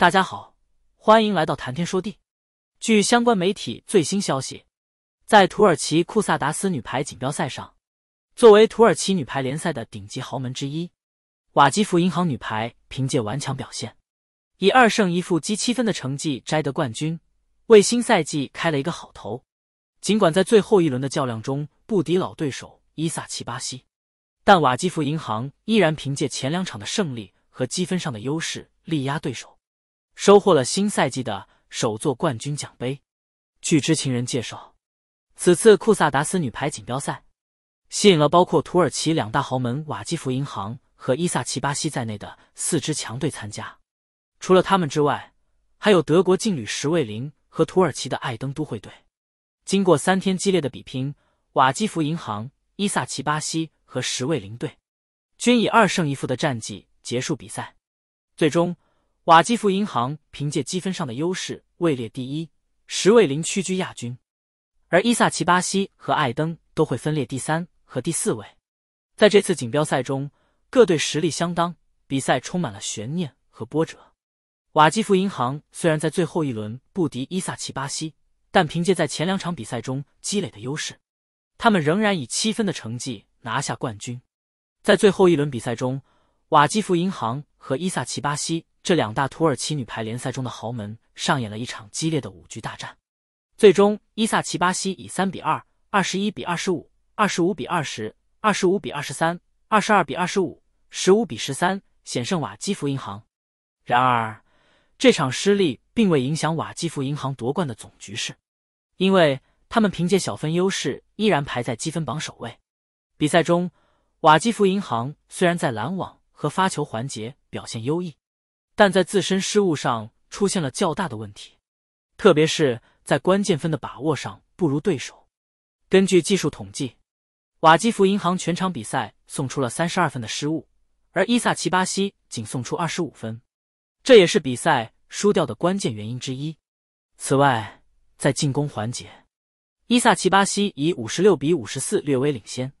大家好，欢迎来到谈天说地。据相关媒体最新消息，在土耳其库萨达斯女排锦标赛上，作为土耳其女排联赛的顶级豪门之一，瓦基弗银行女排凭借顽强表现，以二胜一负积七分的成绩摘得冠军，为新赛季开了一个好头。尽管在最后一轮的较量中不敌老对手伊萨奇巴西，但瓦基弗银行依然凭借前两场的胜利和积分上的优势力压对手。收获了新赛季的首座冠军奖杯。据知情人介绍，此次库萨达斯女排锦标赛吸引了包括土耳其两大豪门瓦基弗银行和伊萨奇巴西在内的四支强队参加。除了他们之外，还有德国劲旅石卫林和土耳其的艾登都会队。经过三天激烈的比拼，瓦基弗银行、伊萨奇巴西和石卫林队均以二胜一负的战绩结束比赛，最终。瓦基弗银行凭借积分上的优势位列第一，十位零屈居亚军，而伊萨奇巴西和艾登都会分列第三和第四位。在这次锦标赛中，各队实力相当，比赛充满了悬念和波折。瓦基弗银行虽然在最后一轮不敌伊萨奇巴西，但凭借在前两场比赛中积累的优势，他们仍然以七分的成绩拿下冠军。在最后一轮比赛中，瓦基弗银行和伊萨奇巴西。这两大土耳其女排联赛中的豪门上演了一场激烈的五局大战，最终伊萨奇巴西以三比二、二十一比二十五、二十五比二十、二十五比二十三、二十二比二十五、十五比十三险胜瓦基弗银行。然而，这场失利并未影响瓦基弗银行夺冠的总局势，因为他们凭借小分优势依然排在积分榜首位。比赛中，瓦基弗银行虽然在拦网和发球环节表现优异，但在自身失误上出现了较大的问题，特别是在关键分的把握上不如对手。根据技术统计，瓦基弗银行全场比赛送出了三十二分的失误，而伊萨奇巴西仅送出二十五分，这也是比赛输掉的关键原因之一。此外，在进攻环节，伊萨奇巴西以五十六比五十四略微领先，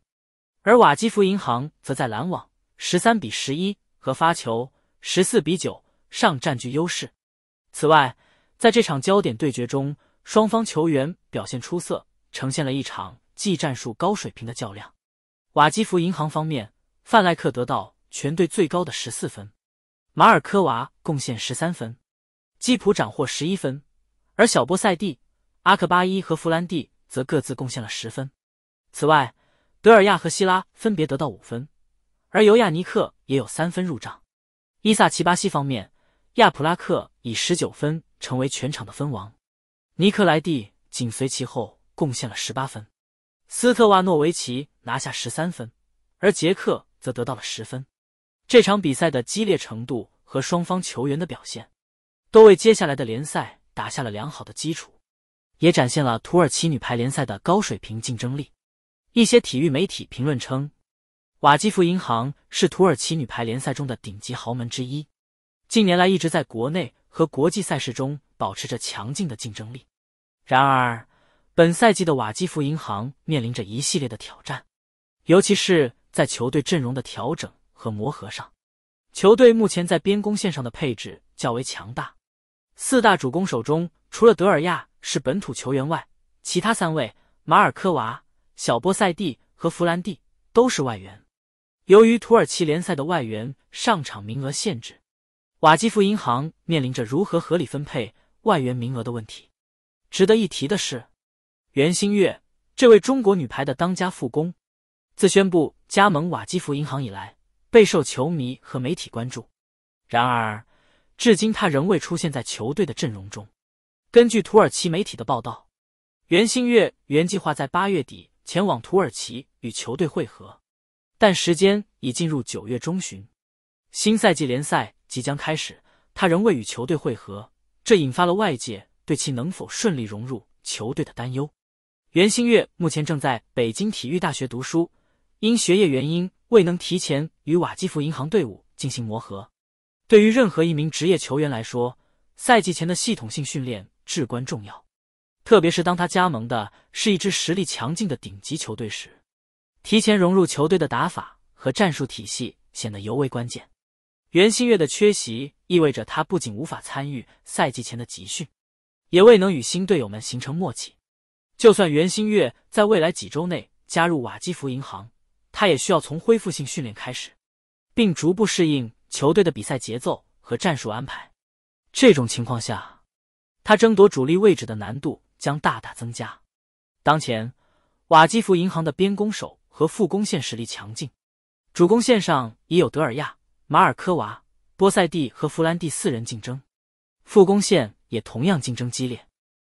而瓦基弗银行则在拦网十三比十一和发球十四比九。上占据优势。此外，在这场焦点对决中，双方球员表现出色，呈现了一场技战术高水平的较量。瓦基弗银行方面，范赖克得到全队最高的十四分，马尔科娃贡献十三分，基普斩获十一分，而小波塞蒂、阿克巴伊和弗兰蒂则各自贡献了十分。此外，德尔亚和希拉分别得到五分，而尤亚尼克也有三分入账。伊萨奇巴希方面。亚普拉克以十九分成为全场的分王，尼克莱蒂紧随其后贡献了十八分，斯特瓦诺维奇拿下十三分，而杰克则得到了十分。这场比赛的激烈程度和双方球员的表现，都为接下来的联赛打下了良好的基础，也展现了土耳其女排联赛的高水平竞争力。一些体育媒体评论称，瓦基弗银行是土耳其女排联赛中的顶级豪门之一。近年来一直在国内和国际赛事中保持着强劲的竞争力。然而，本赛季的瓦基弗银行面临着一系列的挑战，尤其是在球队阵容的调整和磨合上。球队目前在边攻线上的配置较为强大，四大主攻手中除了德尔亚是本土球员外，其他三位马尔科娃、小波塞蒂和弗兰蒂都是外援。由于土耳其联赛的外援上场名额限制，瓦基弗银行面临着如何合理分配外援名额的问题。值得一提的是，袁心玥这位中国女排的当家副攻，自宣布加盟瓦基弗银行以来，备受球迷和媒体关注。然而，至今她仍未出现在球队的阵容中。根据土耳其媒体的报道，袁心玥原计划在八月底前往土耳其与球队会合，但时间已进入九月中旬，新赛季联赛。即将开始，他仍未与球队会合，这引发了外界对其能否顺利融入球队的担忧。袁心玥目前正在北京体育大学读书，因学业原因未能提前与瓦基弗银行队伍进行磨合。对于任何一名职业球员来说，赛季前的系统性训练至关重要，特别是当他加盟的是一支实力强劲的顶级球队时，提前融入球队的打法和战术体系显得尤为关键。袁心月的缺席意味着他不仅无法参与赛季前的集训，也未能与新队友们形成默契。就算袁心月在未来几周内加入瓦基弗银行，他也需要从恢复性训练开始，并逐步适应球队的比赛节奏和战术安排。这种情况下，他争夺主力位置的难度将大大增加。当前，瓦基弗银行的边攻手和副攻线实力强劲，主攻线上已有德尔亚。马尔科娃、波塞蒂和弗兰蒂四人竞争，副攻线也同样竞争激烈。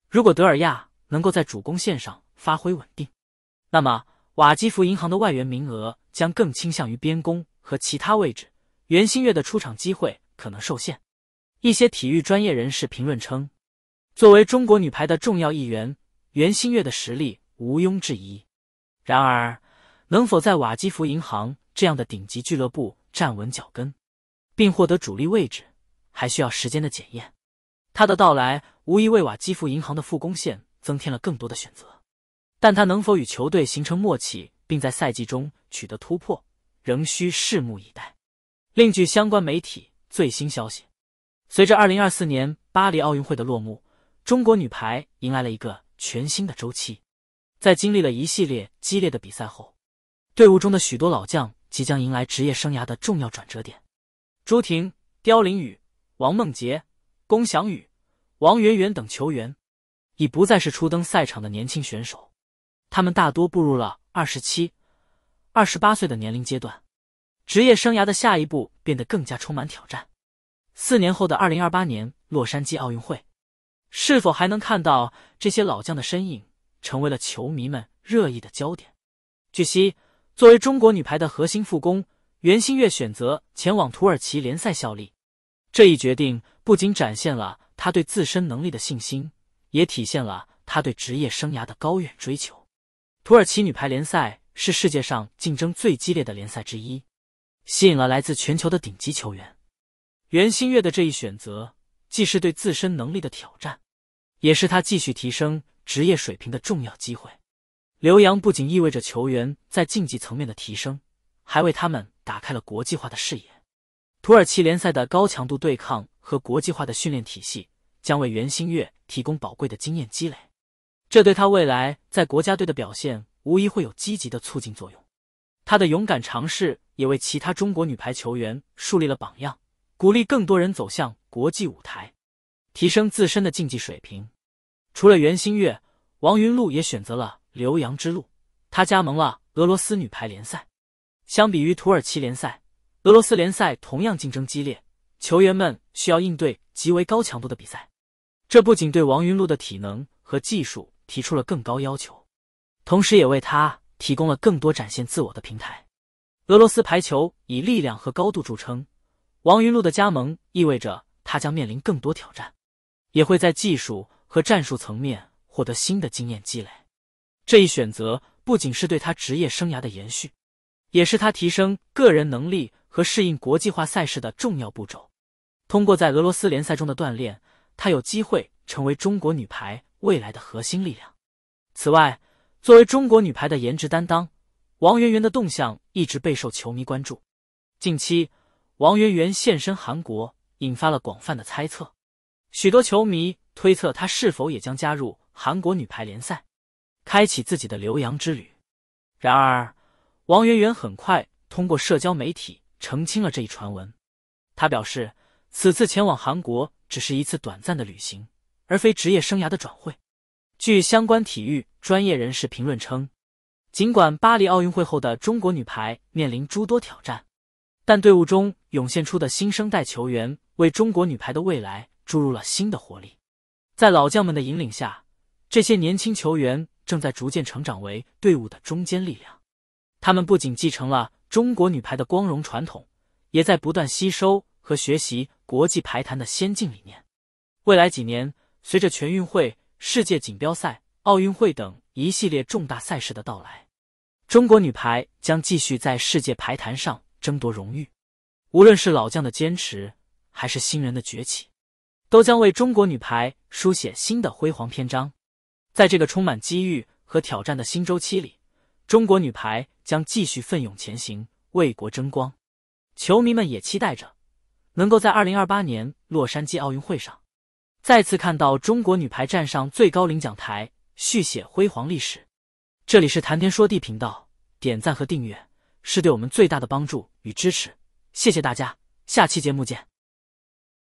如果德尔亚能够在主攻线上发挥稳定，那么瓦基弗银行的外援名额将更倾向于边攻和其他位置。袁心玥的出场机会可能受限。一些体育专业人士评论称，作为中国女排的重要一员，袁心玥的实力毋庸置疑。然而，能否在瓦基弗银行这样的顶级俱乐部？站稳脚跟，并获得主力位置，还需要时间的检验。他的到来无疑为瓦基夫银行的复攻线增添了更多的选择，但他能否与球队形成默契，并在赛季中取得突破，仍需拭目以待。另据相关媒体最新消息，随着二零二四年巴黎奥运会的落幕，中国女排迎来了一个全新的周期。在经历了一系列激烈的比赛后，队伍中的许多老将。即将迎来职业生涯的重要转折点，朱婷、刁琳雨、王梦洁、龚翔宇、王媛媛等球员已不再是初登赛场的年轻选手，他们大多步入了二十七、二十八岁的年龄阶段，职业生涯的下一步变得更加充满挑战。四年后的二零二八年洛杉矶奥运会，是否还能看到这些老将的身影，成为了球迷们热议的焦点。据悉。作为中国女排的核心副攻，袁心玥选择前往土耳其联赛效力，这一决定不仅展现了她对自身能力的信心，也体现了她对职业生涯的高远追求。土耳其女排联赛是世界上竞争最激烈的联赛之一，吸引了来自全球的顶级球员。袁心玥的这一选择，既是对自身能力的挑战，也是她继续提升职业水平的重要机会。留洋不仅意味着球员在竞技层面的提升，还为他们打开了国际化的视野。土耳其联赛的高强度对抗和国际化的训练体系将为袁心玥提供宝贵的经验积累，这对她未来在国家队的表现无疑会有积极的促进作用。她的勇敢尝试也为其他中国女排球员树立了榜样，鼓励更多人走向国际舞台，提升自身的竞技水平。除了袁心玥，王云璐也选择了。留洋之路，他加盟了俄罗斯女排联赛。相比于土耳其联赛，俄罗斯联赛同样竞争激烈，球员们需要应对极为高强度的比赛。这不仅对王云露的体能和技术提出了更高要求，同时也为他提供了更多展现自我的平台。俄罗斯排球以力量和高度著称，王云露的加盟意味着他将面临更多挑战，也会在技术和战术层面获得新的经验积累。这一选择不仅是对她职业生涯的延续，也是她提升个人能力和适应国际化赛事的重要步骤。通过在俄罗斯联赛中的锻炼，她有机会成为中国女排未来的核心力量。此外，作为中国女排的颜值担当，王媛媛的动向一直备受球迷关注。近期，王媛媛现身韩国，引发了广泛的猜测。许多球迷推测她是否也将加入韩国女排联赛。开启自己的留洋之旅。然而，王媛媛很快通过社交媒体澄清了这一传闻。她表示，此次前往韩国只是一次短暂的旅行，而非职业生涯的转会。据相关体育专业人士评论称，尽管巴黎奥运会后的中国女排面临诸多挑战，但队伍中涌现出的新生代球员为中国女排的未来注入了新的活力。在老将们的引领下，这些年轻球员。正在逐渐成长为队伍的中坚力量。他们不仅继承了中国女排的光荣传统，也在不断吸收和学习国际排坛的先进理念。未来几年，随着全运会、世界锦标赛、奥运会等一系列重大赛事的到来，中国女排将继续在世界排坛上争夺荣誉。无论是老将的坚持，还是新人的崛起，都将为中国女排书写新的辉煌篇章。在这个充满机遇和挑战的新周期里，中国女排将继续奋勇前行，为国争光。球迷们也期待着能够在二零二八年洛杉矶奥运会上再次看到中国女排站上最高领奖台，续写辉煌历史。这里是谈天说地频道，点赞和订阅是对我们最大的帮助与支持，谢谢大家，下期节目见。